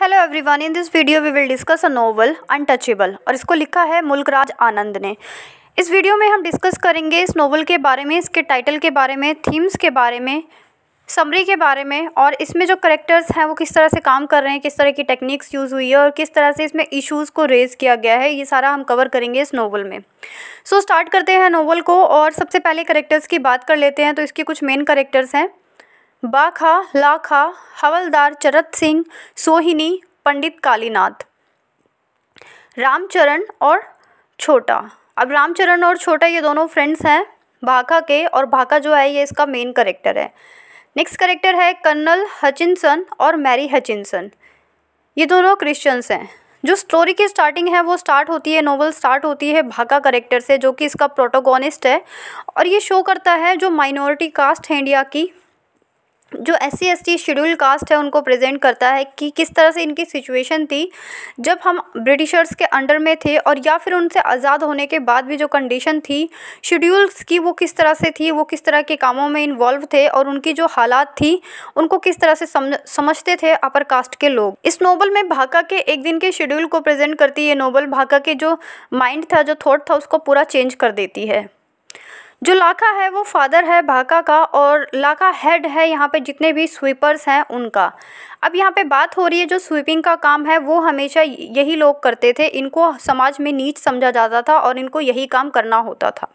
hello everyone in this video we will discuss a novel Untouchable और इसको लिखा है मुल्कराज आनंद ने इस वीडियो में हम डिस्कस करेंगे इस नोवेल के बारे में इसके टाइटल के बारे में थीम्स के बारे में समरी के बारे में और इसमें जो करेक्टर्स हैं वो किस तरह से काम कर रहे हैं किस तरह की टेक्निक्स यूज़ हुई है और किस तरह से इसमें इश्यूज़ को रेज़ किया गया है ये सारा हम कवर करेंगे इस नोवेल में सो so, स्टार्ट करते हैं नोवेल को और सबसे पहले करेक्टर्स की बात कर लेते हैं तो इसके कुछ मेन करेक्टर्स हैं बाखा लाखा हवलदार चरत सिंह सोहिनी पंडित कालीनाथ रामचरण और छोटा अब रामचरण और छोटा ये दोनों फ्रेंड्स हैं भाखा के और भाखा जो है ये इसका मेन करेक्टर है नेक्स्ट करेक्टर है कर्नल हचिनसन और मैरी हचिनसन ये दोनों क्रिश्चियंस हैं जो स्टोरी की स्टार्टिंग है वो स्टार्ट होती है नोवेल स्टार्ट होती है भाका करेक्टर से जो कि इसका प्रोटोगोनिस्ट है और ये शो करता है जो माइनॉरिटी कास्ट है इंडिया की जो S C S T schedule caste है उनको प्रेजेंट करता है कि किस तरह से इनकी सिचुएशन थी जब हम ब्रिटिशर्स के अंडर में थे और या फिर उनसे आज़ाद होने के बाद भी जो कंडीशन थी शेड्यूल्स की वो किस तरह से थी वो किस तरह के कामों में इन्वॉल्व थे और उनकी जो हालात थी उनको किस तरह से समझते थे अपर कास्ट के लोग इस नोबल में भाका के एक दिन के शेड्यूल को प्रेजेंट करती ये नोबल भाका के जो माइंड था जो थाट था उसको पूरा चेंज कर देती है जो लाखा है वो फादर है भाका का और लाखा हेड है यहाँ पे जितने भी स्वीपर्स हैं उनका अब यहाँ पे बात हो रही है जो स्वीपिंग का काम है वो हमेशा यही लोग करते थे इनको समाज में नीच समझा जाता था और इनको यही काम करना होता था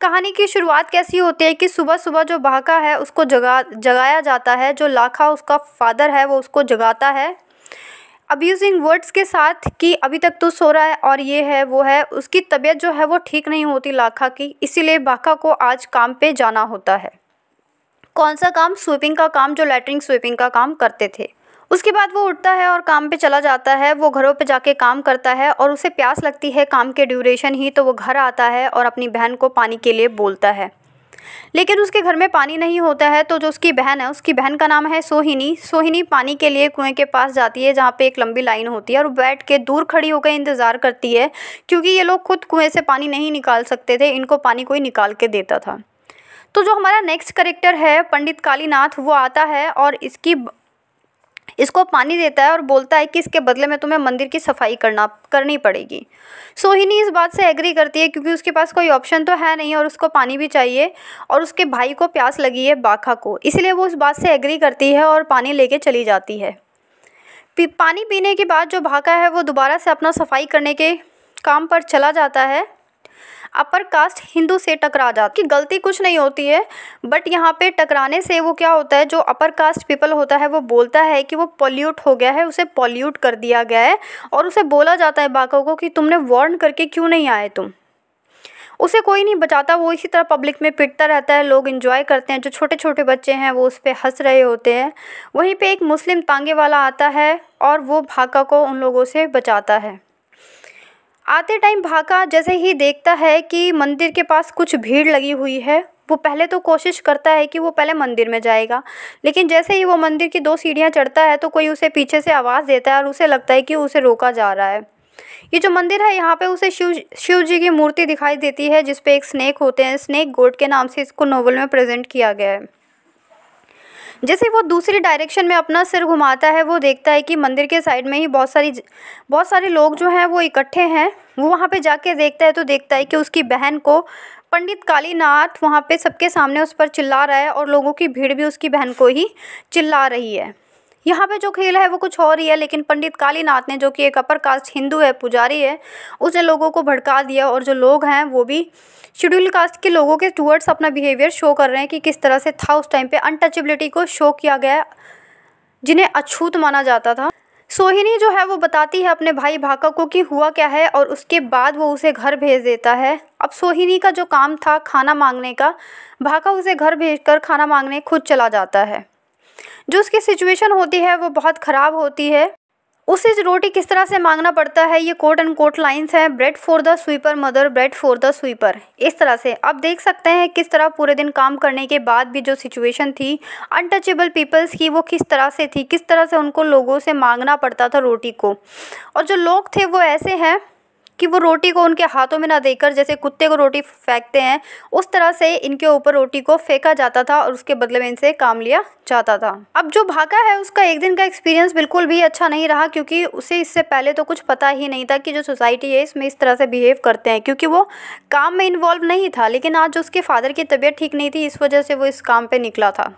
कहानी की शुरुआत कैसी होती है कि सुबह सुबह जो भाका है उसको जगा जगाया जाता है जो लाखा उसका फादर है वो उसको जगाता है अब्यूजिंग वर्ड्स के साथ कि अभी तक तो सो रहा है और ये है वो है उसकी तबीयत जो है वो ठीक नहीं होती लाखा की इसीलिए बाखा को आज काम पे जाना होता है कौन सा काम स्वीपिंग का काम जो लेटरिन स्वीपिंग का काम करते थे उसके बाद वो उठता है और काम पे चला जाता है वो घरों पे जाके काम करता है और उसे प्यास लगती है काम के ड्यूरेशन ही तो वो घर आता है और अपनी बहन को पानी के लिए बोलता है लेकिन उसके घर में पानी नहीं होता है तो जो उसकी बहन है उसकी बहन का नाम है सोहिनी सोहिनी पानी के लिए कुएं के पास जाती है जहाँ पे एक लंबी लाइन होती है और बैठ के दूर खड़ी होकर इंतज़ार करती है क्योंकि ये लोग खुद कुएं से पानी नहीं निकाल सकते थे इनको पानी कोई निकाल के देता था तो जो हमारा नेक्स्ट करेक्टर है पंडित कालीनाथ वो आता है और इसकी इसको पानी देता है और बोलता है कि इसके बदले में तुम्हें मंदिर की सफाई करना करनी पड़ेगी सोहिनी इस बात से एग्री करती है क्योंकि उसके पास कोई ऑप्शन तो है नहीं और उसको पानी भी चाहिए और उसके भाई को प्यास लगी है बाखा को इसलिए वो इस बात से एग्री करती है और पानी लेके चली जाती है पानी पीने के बाद जो भाका है वो दोबारा से अपना सफाई करने के काम पर चला जाता है अपर कास्ट हिंदू से टकरा जाती है गलती कुछ नहीं होती है बट यहाँ पे टकराने से वो क्या होता है जो अपर कास्ट पीपल होता है वो बोलता है कि वो पॉल्यूट हो गया है उसे पॉल्यूट कर दिया गया है और उसे बोला जाता है बाकों को कि तुमने वार्न करके क्यों नहीं आए तुम उसे कोई नहीं बचाता वो इसी तरह पब्लिक में पिटता रहता है लोग इन्जॉय करते हैं जो छोटे छोटे बच्चे हैं वो उस पर हंस रहे होते हैं वहीं पे एक मुस्लिम तांगे वाला आता है और वो भाका को उन लोगों से बचाता है आते टाइम भाका जैसे ही देखता है कि मंदिर के पास कुछ भीड़ लगी हुई है वो पहले तो कोशिश करता है कि वो पहले मंदिर में जाएगा लेकिन जैसे ही वो मंदिर की दो सीढ़ियाँ चढ़ता है तो कोई उसे पीछे से आवाज़ देता है और उसे लगता है कि उसे रोका जा रहा है ये जो मंदिर है यहाँ पे उसे शिव शिव जी की मूर्ति दिखाई देती है जिसपे एक स्नेक होते हैं स्नेक गोड के नाम से इसको नोवेल में प्रेजेंट किया गया है जैसे वो दूसरी डायरेक्शन में अपना सिर घुमाता है वो देखता है कि मंदिर के साइड में ही बहुत सारी बहुत सारे लोग जो हैं वो इकट्ठे हैं वो वहाँ पे जाके देखता है तो देखता है कि उसकी बहन को पंडित कालीनाथ वहाँ पे सबके सामने उस पर चिल्ला रहा है और लोगों की भीड़ भी उसकी बहन को ही चिल्ला रही है यहाँ पे जो खेल है वो कुछ और ही है लेकिन पंडित कालीनाथ ने जो कि एक अपर कास्ट हिंदू है पुजारी है उसने लोगों को भड़का दिया और जो लोग हैं वो भी शेड्यूल कास्ट के लोगों के टूवर्ड्स अपना बिहेवियर शो कर रहे हैं कि किस तरह से था उस टाइम पे अनटचेबिलिटी को शो किया गया जिन्हें अछूत माना जाता था सोहिनी जो है वो बताती है अपने भाई भाका को कि हुआ क्या है और उसके बाद वो उसे घर भेज देता है अब सोहिनी का जो काम था खाना मांगने का भाका उसे घर भेजकर खाना मांगने खुद चला जाता है जो उसकी सिचुएशन होती है वो बहुत ख़राब होती है उसे रोटी किस तरह से मांगना पड़ता है ये कोट एंड कोट लाइन्स हैं bread for the sweeper mother bread for the sweeper इस तरह से आप देख सकते हैं किस तरह पूरे दिन काम करने के बाद भी जो सिचुएशन थी अनटचेबल पीपल्स की वो किस तरह से थी किस तरह से उनको लोगों से मांगना पड़ता था रोटी को और जो लोग थे वो ऐसे हैं कि वो रोटी को उनके हाथों में ना देकर जैसे कुत्ते को रोटी फेंकते हैं उस तरह से इनके ऊपर रोटी को फेंका जाता था और उसके बदले में इनसे काम लिया जाता था अब जो भाका है उसका एक दिन का एक्सपीरियंस बिल्कुल भी अच्छा नहीं रहा क्योंकि उसे इससे पहले तो कुछ पता ही नहीं था कि जो सोसाइटी है इसमें इस तरह से बिहेव करते हैं क्योंकि वो काम में इन्वॉल्व नहीं था लेकिन आज उसके फादर की तबीयत ठीक नहीं थी इस वजह से वो इस काम पर निकला था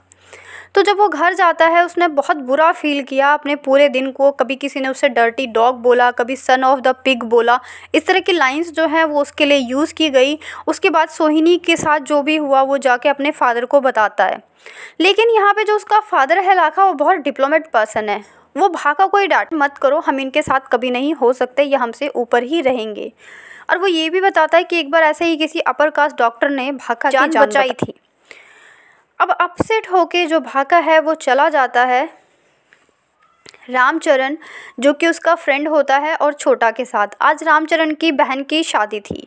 तो जब वो घर जाता है उसने बहुत बुरा फील किया अपने पूरे दिन को कभी किसी ने उसे डर्टी डॉग बोला कभी सन ऑफ द पिग बोला इस तरह की लाइंस जो हैं वो उसके लिए यूज़ की गई उसके बाद सोहिनी के साथ जो भी हुआ वो जाके अपने फादर को बताता है लेकिन यहाँ पे जो उसका फादर है लाखा वो बहुत डिप्लोमेट पर्सन है वो भाका कोई डांट मत करो हम इनके साथ कभी नहीं हो सकते ये हमसे ऊपर ही रहेंगे और वो ये भी बताता है कि एक बार ऐसे ही किसी अपर कास्ट डॉक्टर ने भाका जान, जान बचाई थी अब अपसेट होके जो भाका है वो चला जाता है रामचरण जो कि उसका फ्रेंड होता है और छोटा के साथ आज रामचरण की बहन की शादी थी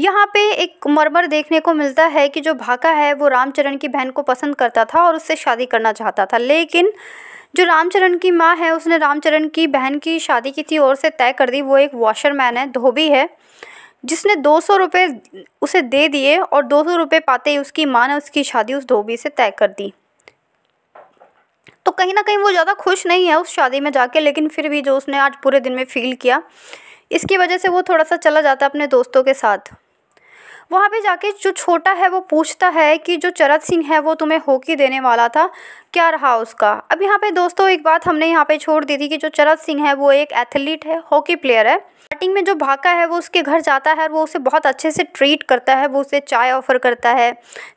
यहाँ पे एक मरमर देखने को मिलता है कि जो भाका है वो रामचरण की बहन को पसंद करता था और उससे शादी करना चाहता था लेकिन जो रामचरण की माँ है उसने रामचरण की बहन की शादी की थी और से तय कर दी वो एक वॉशरमैन है धोबी है जिसने दो सौ रुपये उसे दे दिए और दो सौ रुपये पाते ही उसकी माँ ने उसकी शादी उस धोबी से तय कर दी तो कहीं ना कहीं वो ज़्यादा खुश नहीं है उस शादी में जाके लेकिन फिर भी जो उसने आज पूरे दिन में फील किया इसकी वजह से वो थोड़ा सा चला जाता है अपने दोस्तों के साथ वहाँ पे जाके जो छोटा है वो पूछता है कि जो चरत सिंह है वो तुम्हें होकी देने वाला था क्या रहा उसका अब यहाँ पे दोस्तों एक बात हमने यहाँ पे छोड़ दी थी कि जो चरत सिंह है वो एक एथलीट है हॉकी प्लेयर है स्टार्टिंग में जो भाका है वो उसके घर जाता है और वो उसे बहुत अच्छे से ट्रीट करता है वो उसे चाय ऑफ़र करता है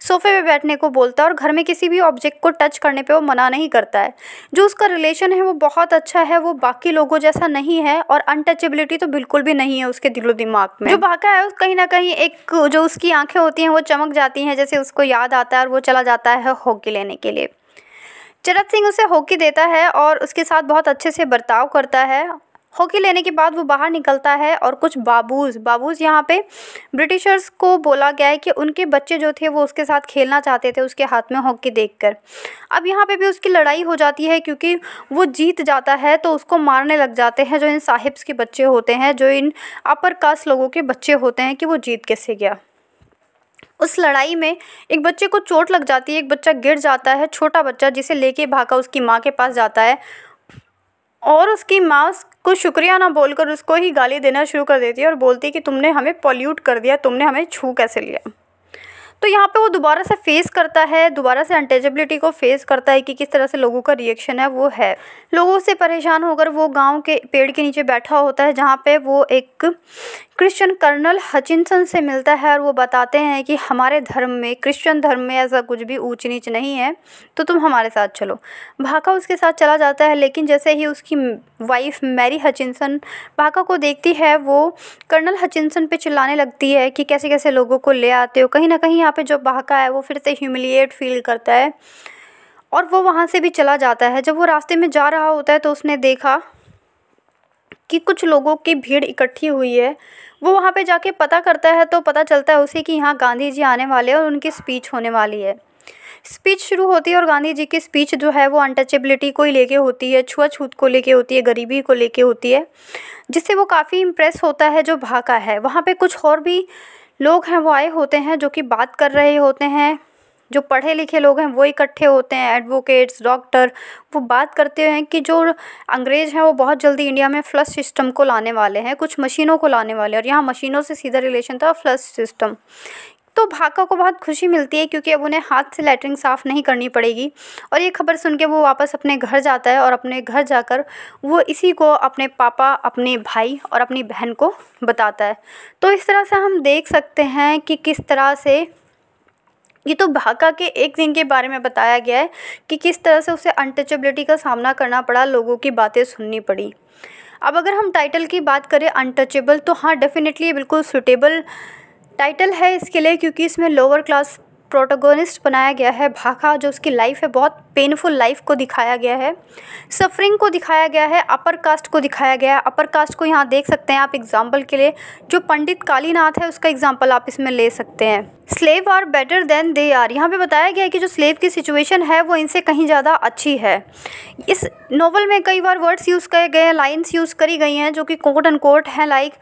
सोफ़े पे बैठने को बोलता है और घर में किसी भी ऑब्जेक्ट को टच करने पे वो मना नहीं करता है जो उसका रिलेशन है वो बहुत अच्छा है वो बाकी लोगों जैसा नहीं है और अनटचेबिलिटी तो बिल्कुल भी नहीं है उसके दिलो दिमाग में जो भाका है कहीं ना कहीं एक जो उसकी आँखें होती हैं वो चमक जाती हैं जैसे उसको याद आता है और वो चला जाता है हॉकी लेने के लिए चरत सिंह उसे हॉकी देता है और उसके साथ बहुत अच्छे से बर्ताव करता है हॉकी लेने के बाद वो बाहर निकलता है और कुछ बाबूज़ बाबूज़ यहाँ पे ब्रिटिशर्स को बोला गया है कि उनके बच्चे जो थे वो उसके साथ खेलना चाहते थे उसके हाथ में हॉकी देखकर अब यहाँ पे भी उसकी लड़ाई हो जाती है क्योंकि वो जीत जाता है तो उसको मारने लग जाते हैं जो इन साहिब्स के बच्चे होते हैं जो इन अपर कास्ट लोगों के बच्चे होते हैं कि वो जीत कैसे गया उस लड़ाई में एक बच्चे को चोट लग जाती है एक बच्चा गिर जाता है छोटा बच्चा जिसे लेके भागा उसकी माँ के पास जाता है और उसकी माँ को शुक्रिया ना बोलकर उसको ही गाली देना शुरू कर देती है और बोलती है कि तुमने हमें पॉल्यूट कर दिया तुमने हमें छू कैसे लिया तो यहाँ पे वो दोबारा से फेस करता है दोबारा से अनटचेबिलिटी को फेस करता है कि किस तरह से लोगों का रिएक्शन है वो है लोगों से परेशान होकर वो गाँव के पेड़ के नीचे बैठा होता है जहाँ पे वो एक क्रिश्चियन कर्नल हचिनसन से मिलता है और वो बताते हैं कि हमारे धर्म में क्रिश्चियन धर्म में ऐसा कुछ भी ऊँच नीच नहीं है तो तुम हमारे साथ चलो भाका उसके साथ चला जाता है लेकिन जैसे ही उसकी वाइफ मैरी हचिनसन भाका को देखती है वो कर्नल हचिनसन पे चिल्लाने लगती है कि कैसे कैसे लोगों को ले आते हो कहीं ना कहीं यहाँ पे जो बहका है वो फिर से ह्यूमिलिएट फील करता है और वो वहाँ से भी चला जाता है जब वो रास्ते में जा रहा होता है तो उसने देखा कि कुछ लोगों की भीड़ इकट्ठी हुई है वो वहाँ पे जाके पता करता है तो पता चलता है उसे कि यहाँ गांधी जी आने वाले हैं और उनकी स्पीच होने वाली है स्पीच शुरू होती है और गांधी जी की स्पीच जो है वो अनटचेबिलिटी को ही लेके होती है छुआछूत को लेके होती है गरीबी को लेके होती है जिससे वो काफ़ी इम्प्रेस होता है जो भाका है वहाँ पे कुछ और भी लोग हैं वो आए होते हैं जो कि बात कर रहे होते हैं जो पढ़े लिखे लोग हैं वो इकट्ठे होते हैं एडवोकेट्स डॉक्टर वो बात करते हैं कि जो अंग्रेज़ हैं वो बहुत जल्दी इंडिया में फ्लश सिस्टम को लाने वाले हैं कुछ मशीनों को लाने वाले हैं और यहाँ मशीनों से सीधा रिलेशन था फ्लश सिस्टम तो भाका को बहुत खुशी मिलती है क्योंकि अब उन्हें हाथ से लेटरिन साफ़ नहीं करनी पड़ेगी और ये खबर सुन के वो वापस अपने घर जाता है और अपने घर जाकर वो इसी को अपने पापा अपने भाई और अपनी बहन को बताता है तो इस तरह से हम देख सकते हैं कि किस तरह से ये तो भाका के एक दिन के बारे में बताया गया है कि किस तरह से उसे अनटचेबिलिटी का सामना करना पड़ा लोगों की बातें सुननी पड़ी अब अगर हम टाइटल की बात करें अनटचेबल तो हाँ डेफ़िनेटली बिल्कुल सुटेबल टाइटल है इसके लिए क्योंकि इसमें लोअर क्लास प्रोटोगोनिस्ट बनाया गया है भाखा जो उसकी लाइफ है बहुत पेनफुल लाइफ को दिखाया गया है सफरिंग को दिखाया गया है अपर कास्ट को दिखाया गया है अपर कास्ट को यहाँ देख सकते हैं आप एग्ज़ाम्पल के लिए जो पंडित कालीनाथ है उसका एग्ज़ाम्पल आप इसमें ले सकते हैं slave are better than they are यहाँ पे बताया गया है कि जो स्लेव की सिचुएशन है वो इनसे कहीं ज़्यादा अच्छी है इस नॉवल में कई बार वर्ड्स यूज़ किए गए हैं लाइन्स यूज़ करी गई हैं जो कि कोट एंड कोट हैं like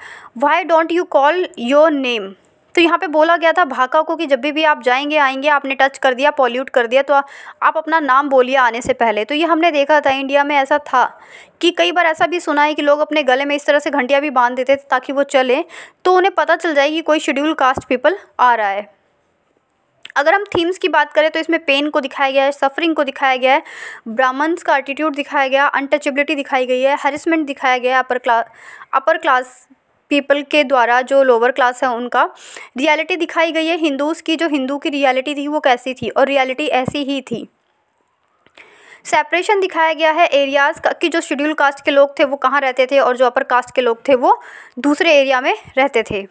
why don't you call your name तो यहाँ पे बोला गया था भाका को कि जब भी भी आप जाएंगे आएंगे आपने टच कर दिया पॉल्यूट कर दिया तो आप अपना नाम बोलिए आने से पहले तो ये हमने देखा था इंडिया में ऐसा था कि कई बार ऐसा भी सुना है कि लोग अपने गले में इस तरह से घंटियाँ भी बांध देते थे ताकि वो चलें तो उन्हें पता चल जाए कि कोई शेड्यूल कास्ट पीपल आ रहा है अगर हम थीम्स की बात करें तो इसमें पेन को दिखाया गया है सफरिंग को दिखाया गया है ब्राह्मण्स का एटीट्यूड दिखाया गया अनटचेबिलिटी दिखाई गई है हरिसमेंट दिखाया गया है upper class upper class people के द्वारा जो लोअर क्लास है उनका रियलिटी दिखाई गई है हिंदूज़ की जो हिंदू की रियलिटी थी वो कैसी थी और रियलिटी ऐसी ही थी सेपरेशन दिखाया गया है एरियाज़ की जो शेड्यूल कास्ट के लोग थे वो कहाँ रहते थे और जो अपर कास्ट के लोग थे वो दूसरे एरिया में रहते थे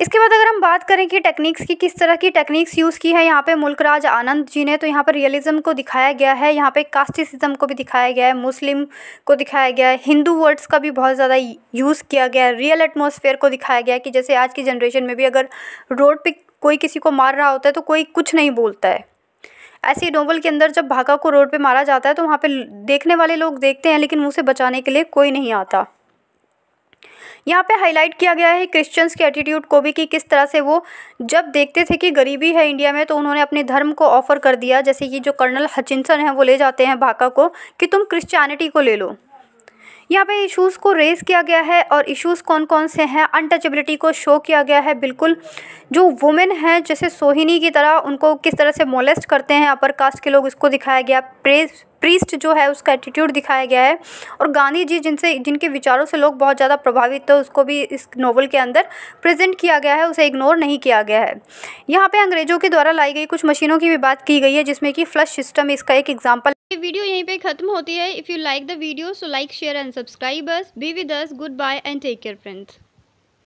इसके बाद अगर हम बात करें कि टेक्निक्स की किस तरह की टेक्निक्स यूज़ की है यहाँ पे मुल्कराज आनंद जी ने तो यहाँ पर रियलिज़म को दिखाया गया है यहाँ पे कास्टिसिज्म को भी दिखाया गया है मुस्लिम को दिखाया गया है हिंदू वर्ड्स का भी बहुत ज़्यादा यूज़ किया गया है रियल एटमोसफेयर को दिखाया गया है कि जैसे आज की जनरेशन में भी अगर रोड पर कोई किसी को मार रहा होता है तो कोई कुछ नहीं बोलता है ऐसे नोवल के अंदर जब भागा को रोड पर मारा जाता है तो वहाँ पर देखने वाले लोग देखते हैं लेकिन उसे बचाने के लिए कोई नहीं आता यहाँ पे हाईलाइट किया गया है क्रिश्चियंस के एटीट्यूड को भी कि किस तरह से वो जब देखते थे कि गरीबी है इंडिया में तो उन्होंने अपने धर्म को ऑफ़र कर दिया जैसे कि जो कर्नल हचिनसन है वो ले जाते हैं भाका को कि तुम क्रिश्चियनिटी को ले लो यहाँ पे इश्यूज़ को रेज़ किया गया है और इश्यूज़ कौन कौन से हैं अनटचेबिलिटी को शो किया गया है बिल्कुल जो वुमेन हैं जैसे सोहिनी की तरह उनको किस तरह से मोलेस्ट करते हैं अपर कास्ट के लोग उसको दिखाया गया प्रेस प्रीस्ट जो है उसका एटीट्यूड दिखाया गया है और गांधी जी जिनसे जिनके विचारों से लोग बहुत ज़्यादा प्रभावित थे उसको भी इस नॉवल के अंदर प्रेजेंट किया गया है उसे इग्नोर नहीं किया गया है यहाँ पे अंग्रेज़ों के द्वारा लाई गई कुछ मशीनों की भी बात की गई है जिसमें कि फ्लश सिस्टम इसका एक एग्जाम्पल ये वीडियो यहीं पे खत्म होती है if you like the video so like share and subscribe us be with us good bye and take care friends